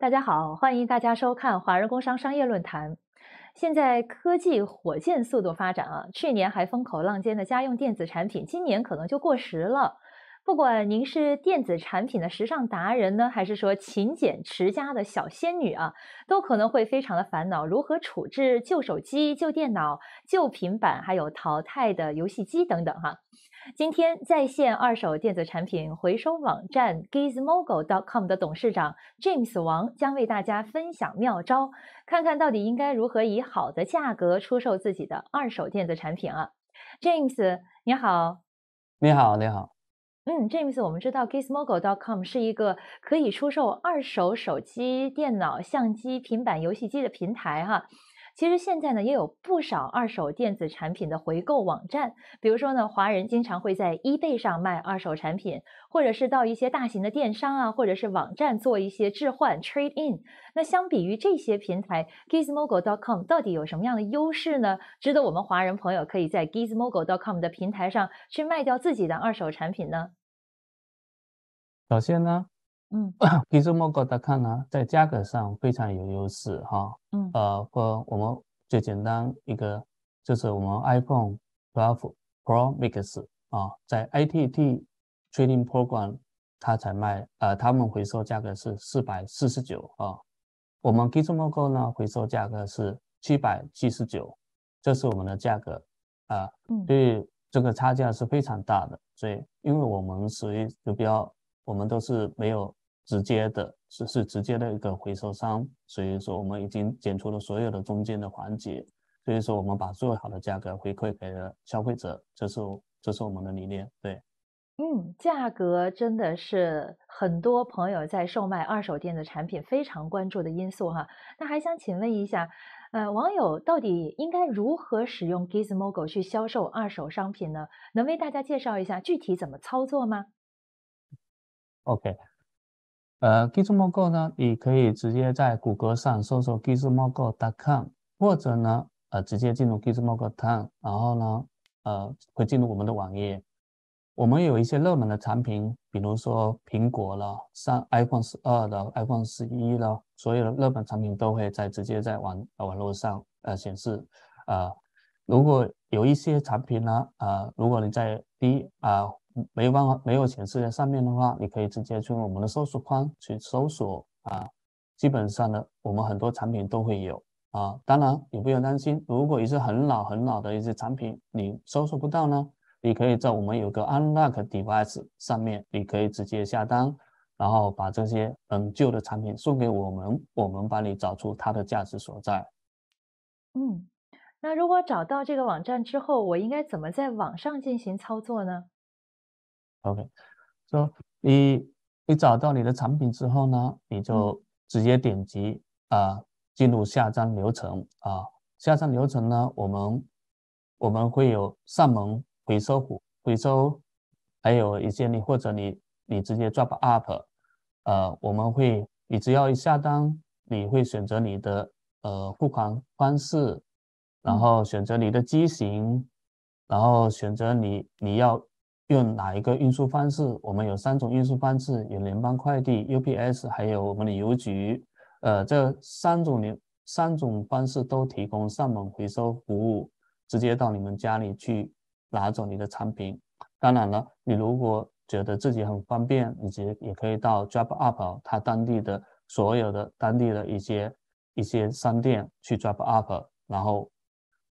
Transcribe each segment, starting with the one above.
大家好，欢迎大家收看《华人工商商业论坛》。现在科技火箭速度发展啊，去年还风口浪尖的家用电子产品，今年可能就过时了。不管您是电子产品的时尚达人呢，还是说勤俭持家的小仙女啊，都可能会非常的烦恼，如何处置旧手机、旧电脑、旧平板，还有淘汰的游戏机等等哈。今天，在线二手电子产品回收网站 Gizmogo.com 的董事长 James 王将为大家分享妙招，看看到底应该如何以好的价格出售自己的二手电子产品啊。James，你好。你好，你好。嗯，James，我们知道 Gizmogo.com 是一个可以出售二手手机、电脑、相机、平板、游戏机的平台哈。其实现在呢，也有不少二手电子产品的回购网站。比如说呢，华人经常会在 eBay 上卖二手产品，或者是到一些大型的电商啊，或者是网站做一些置换 trade in。那相比于这些平台，Gizmogo.com 到底有什么样的优势呢？值得我们华人朋友可以在 Gizmogo.com 的平台上去卖掉自己的二手产品呢？首先呢？嗯 k i z s i m o 哥他看呢，在价格上非常有优势哈。嗯，呃，和我们最简单一个就是我们 iPhone 12 Pro Max 啊，在 ATT Trading Program 它才卖，呃，他们回收价格是四百四十九啊，我们 k i z m o m o 呢回收价格是七百七十九，这是我们的价格啊，嗯，所以这个差价是非常大的，所以因为我们属于就比较，我们都是没有。直接的是是直接的一个回收商，所以说我们已经减除了所有的中间的环节，所以说我们把最好的价格回馈给了消费者，这是这是我们的理念。对，嗯，价格真的是很多朋友在售卖二手店的产品非常关注的因素哈。那还想请问一下，呃，网友到底应该如何使用 GizmoGo 去销售二手商品呢？能为大家介绍一下具体怎么操作吗？OK。呃，GizmoGo 呢，你可以直接在谷歌上搜索 GizmoGo.com，或者呢，呃，直接进入 GizmoGo.com，然后呢，呃，会进入我们的网页。我们有一些热门的产品，比如说苹果了，三 iPhone 十二的、iPhone 十一了，所有的热门产品都会在直接在网网络上呃显示。呃，如果有一些产品呢，呃，如果你在第啊。没有办法没有显示在上面的话，你可以直接去我们的搜索框去搜索啊。基本上呢，我们很多产品都会有啊。当然，你不用担心，如果一是很老很老的一些产品你搜索不到呢，你可以在我们有个 Unlock Device 上面，你可以直接下单，然后把这些嗯旧的产品送给我们，我们帮你找出它的价值所在。嗯，那如果找到这个网站之后，我应该怎么在网上进行操作呢？OK，说你你找到你的产品之后呢，你就直接点击啊进入下单流程啊。下单流程呢，我们我们会有上门回收回收，还有一些你或者你你直接 drop up，呃，我们会你只要一下单，你会选择你的呃付款方式，然后选择你的机型，然后选择你你要。用哪一个运输方式？我们有三种运输方式，有联邦快递、UPS，还有我们的邮局。呃，这三种零三种方式都提供上门回收服务，直接到你们家里去拿走你的产品。当然了，你如果觉得自己很方便，以及也可以到 drop up，他当地的所有的当地的一些一些商店去 drop up，然后。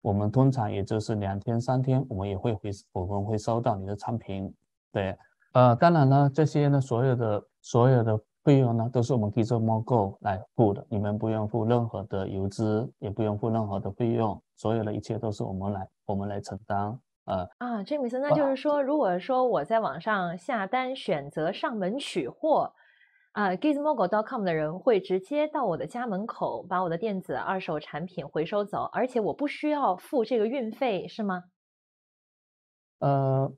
我们通常也就是两天三天，我们也会回我们会收到你的产品。对，呃，当然了，这些呢，所有的所有的费用呢，都是我们可以做猫购来付的，你们不用付任何的邮资，也不用付任何的费用，所有的一切都是我们来我们来承担啊。啊，詹意思，那就是说，如果说我在网上下单，选择上门取货。啊，gizmogo.com 的人会直接到我的家门口把我的电子二手产品回收走，而且我不需要付这个运费，是吗？呃，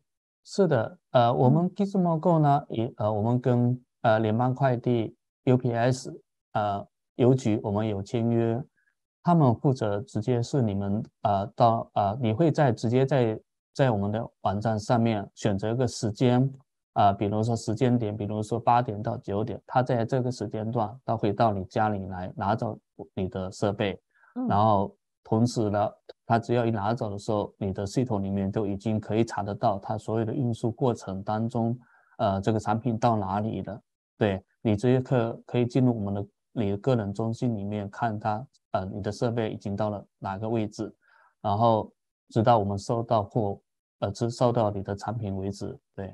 是的，呃，我们 gizmogo 呢，也呃，我们跟呃联邦快递、UPS 呃邮局我们有签约，他们负责直接是你们呃到呃，你会在直接在在我们的网站上面选择一个时间。啊，比如说时间点，比如说八点到九点，他在这个时间段，他会到你家里来，拿走你的设备，然后同时呢，他只要一拿走的时候，你的系统里面都已经可以查得到他所有的运输过程当中，呃，这个产品到哪里了？对你这接可可以进入我们的你的个人中心里面看他，呃，你的设备已经到了哪个位置，然后直到我们收到货，呃，直收到你的产品为止，对。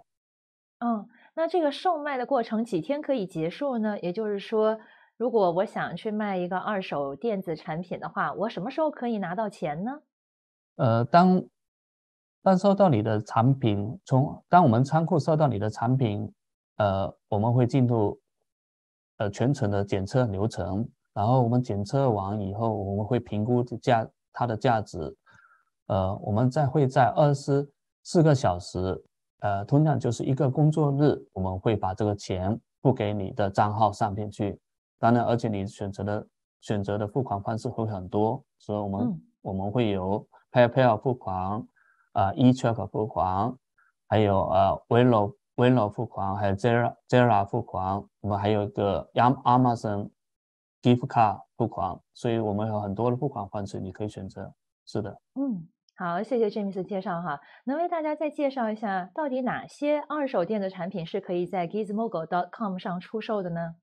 嗯，那这个售卖的过程几天可以结束呢？也就是说，如果我想去卖一个二手电子产品的话，我什么时候可以拿到钱呢？呃，当当收到你的产品，从当我们仓库收到你的产品，呃，我们会进入呃全程的检测流程，然后我们检测完以后，我们会评估价它的价值，呃，我们再会在二十四个小时。呃，同样就是一个工作日，我们会把这个钱付给你的账号上面去。当然，而且你选择的、选择的付款方式会很多，所以我们我们会有 PayPal 付款，啊，eCheck 付款，还有呃 w e l o v w e l o 付款，还有 Zara Zara 付款，我们还有一个 Am Amazon Gift Card 付款，所以我们有很多的付款方式，你可以选择。是的，嗯。好，谢谢 James 介绍哈。能为大家再介绍一下，到底哪些二手电子产品是可以在 GizmoGo.com 上出售的呢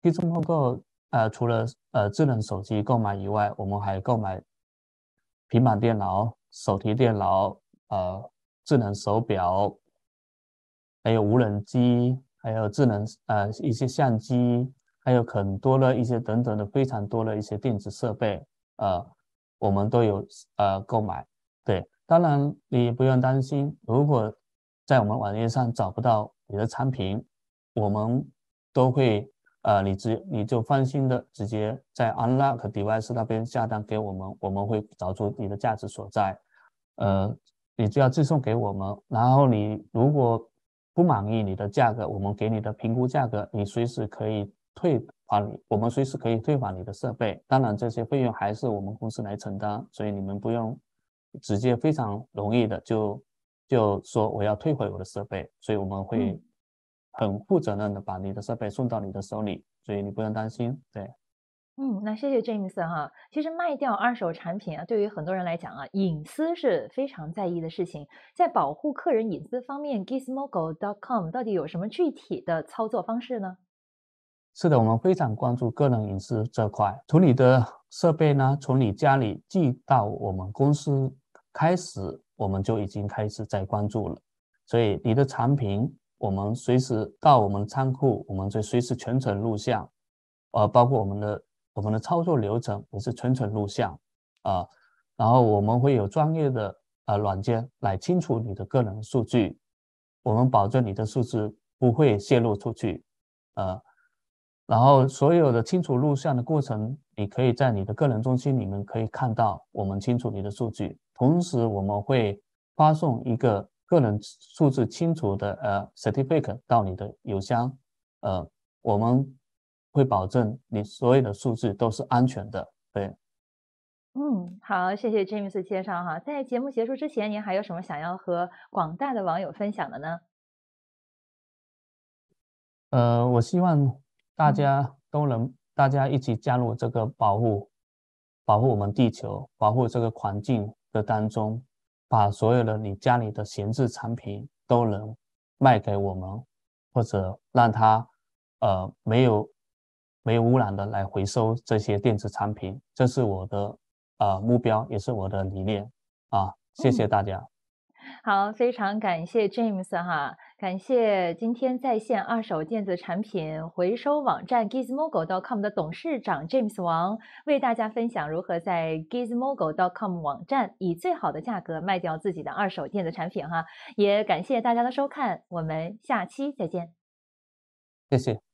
？GizmoGo，呃，除了呃智能手机购买以外，我们还购买平板电脑、手提电脑、呃智能手表，还有无人机，还有智能呃一些相机，还有很多的一些等等的非常多的一些电子设备，呃。我们都有呃购买，对，当然你不用担心，如果在我们网页上找不到你的产品，我们都会呃，你直你就放心的直接在 Unlock Device 那边下单给我们，我们会找出你的价值所在，呃，你就要寄送给我们，然后你如果不满意你的价格，我们给你的评估价格，你随时可以。退还你，我们随时可以退还你的设备。当然，这些费用还是我们公司来承担，所以你们不用直接非常容易的就就说我要退回我的设备。所以我们会很负责任的把你的设备送到你的手里，所以你不用担心。对，嗯，那谢谢 James 哈。其实卖掉二手产品啊，对于很多人来讲啊，隐私是非常在意的事情。在保护客人隐私方面，GizmoGo.com 到底有什么具体的操作方式呢？是的，我们非常关注个人隐私这块。从你的设备呢，从你家里寄到我们公司开始，我们就已经开始在关注了。所以你的产品，我们随时到我们仓库，我们就随时全程录像，呃，包括我们的我们的操作流程也是全程录像啊。然后我们会有专业的呃软件来清除你的个人数据，我们保证你的数据不会泄露出去啊。然后所有的清除录像的过程，你可以在你的个人中心里面可以看到我们清除你的数据。同时，我们会发送一个个人数字清除的呃 certificate 到你的邮箱。呃，我们会保证你所有的数据都是安全的。对，嗯，好，谢谢 James 介绍哈。在节目结束之前，您还有什么想要和广大的网友分享的呢？呃，我希望。大家都能大家一起加入这个保护、保护我们地球、保护这个环境的当中，把所有的你家里的闲置产品都能卖给我们，或者让它呃没有没有污染的来回收这些电子产品，这是我的呃目标，也是我的理念啊！谢谢大家。好，非常感谢 James 哈。感谢今天在线二手电子产品回收网站 GizmoGo.com 的董事长 James 王，为大家分享如何在 GizmoGo.com 网站以最好的价格卖掉自己的二手电子产品哈。也感谢大家的收看，我们下期再见。谢谢。